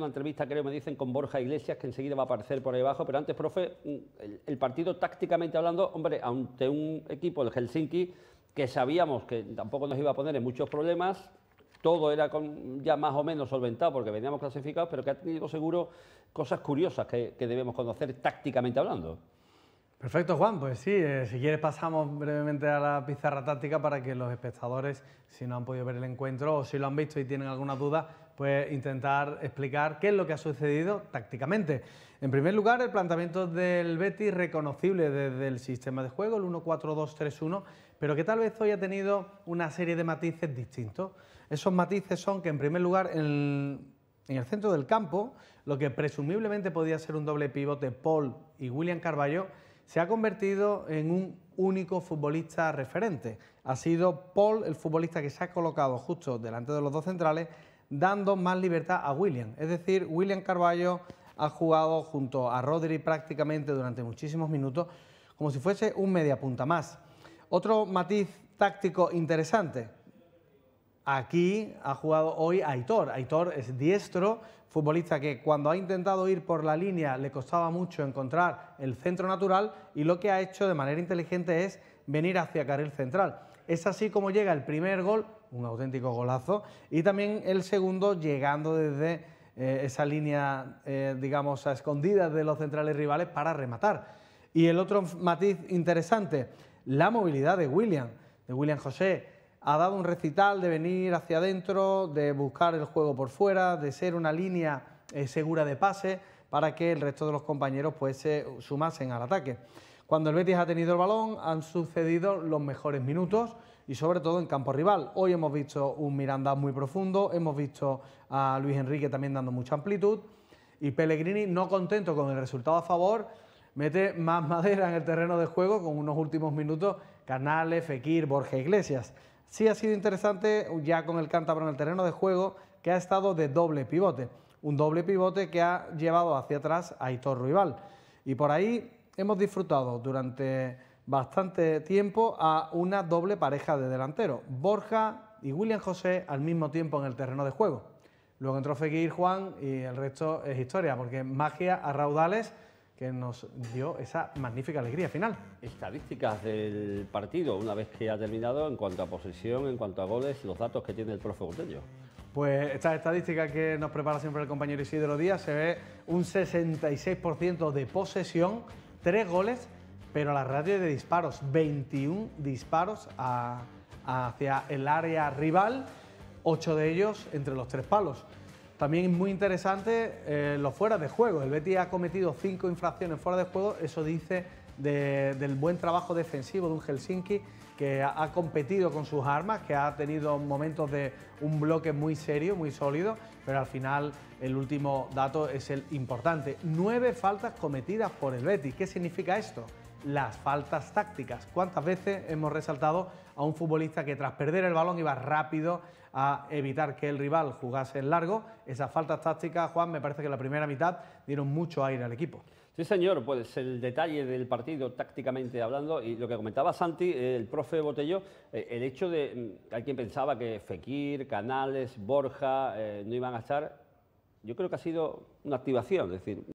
Una entrevista, creo, me dicen con Borja Iglesias, que enseguida va a aparecer por ahí abajo. Pero antes, profe, mm, el, partido tácticamente hablando, hombre, ante un equipo, el Helsinki, que sabíamos que tampoco nos iba a poner en muchos problemas, todo era con, ya más o menos solventado porque veníamos clasificados, pero que ha tenido seguro cosas curiosas que, debemos conocer tácticamente hablando. Perfecto, Juan. Pues sí, eh, si quieres pasamos brevemente a la pizarra táctica para que los espectadores, si no han podido ver el encuentro o si lo han visto y tienen alguna duda, pues intentar explicar qué es lo que ha sucedido tácticamente. En primer lugar, el planteamiento del Betis reconocible desde el sistema de juego, el 1-4-2-3-1, pero que tal vez hoy ha tenido una serie de matices distintos. Esos matices son que, en primer lugar, en el centro del campo, lo que presumiblemente podía ser un doble pivote Paul y William Carballo, se ha convertido en un único futbolista referente. Ha sido Paul el futbolista que se ha colocado justo delante de los dos centrales, dando más libertad a William. Es decir, William Carballo ha jugado junto a Rodri prácticamente durante muchísimos minutos como si fuese un media punta más. Otro matiz táctico interesante. Aquí ha jugado hoy Aitor. Aitor es diestro, futbolista que cuando ha intentado ir por la línea le costaba mucho encontrar el centro natural y lo que ha hecho de manera inteligente es venir hacia carril central. Es así como llega el primer gol, un auténtico golazo, y también el segundo llegando desde eh, esa línea, eh, digamos, a escondidas de los centrales rivales para rematar. Y el otro matiz interesante, la movilidad de William, de William José. Ha dado un recital de venir hacia adentro, de buscar el juego por fuera, de ser una línea eh, segura de pase para que el resto de los compañeros pues, se sumasen al ataque. Cuando el Betis ha tenido el balón han sucedido los mejores minutos y sobre todo en campo rival. Hoy hemos visto un Miranda muy profundo, hemos visto a Luis Enrique también dando mucha amplitud y Pellegrini no contento con el resultado a favor, mete más madera en el terreno de juego con unos últimos minutos Canales, Fekir, Borja Iglesias. Sí ha sido interesante ya con el cántabro en el terreno de juego que ha estado de doble pivote, un doble pivote que ha llevado hacia atrás a Hitor Ruibal. Y por ahí hemos disfrutado durante bastante tiempo a una doble pareja de delanteros, Borja y William José al mismo tiempo en el terreno de juego. Luego entró Fekir Juan y el resto es historia, porque magia a raudales que nos dio esa magnífica alegría final. Estadísticas del partido, una vez que ha terminado, en cuanto a posesión, en cuanto a goles, los datos que tiene el profe Guterres. Pues estas estadísticas que nos prepara siempre el compañero Isidro Díaz, se ve un 66% de posesión Tres goles, pero la radio de disparos, 21 disparos hacia el área rival, ocho de ellos entre los tres palos. También es muy interesante eh, lo fuera de juego. El Betis ha cometido cinco infracciones fuera de juego. Eso dice del buen trabajo defensivo de un Helsinki que ha, competido con sus armas, que ha tenido momentos de un bloque muy serio, muy sólido, pero al final el último dato es el importante. Nueve faltas cometidas por el Betis. ¿Qué significa esto? las faltas tácticas. ¿Cuántas veces hemos resaltado a un futbolista que tras perder el balón iba rápido a evitar que el rival jugase en largo? Esas faltas tácticas, Juan, me parece que en la primera mitad dieron mucho aire al equipo. Sí, señor, pues el detalle del partido tácticamente hablando y lo que comentaba Santi, el profe Botello, eh, el hecho de que mm, quien pensaba que Fekir, Canales, Borja eh, no iban a estar, yo creo que ha sido una activación, es decir,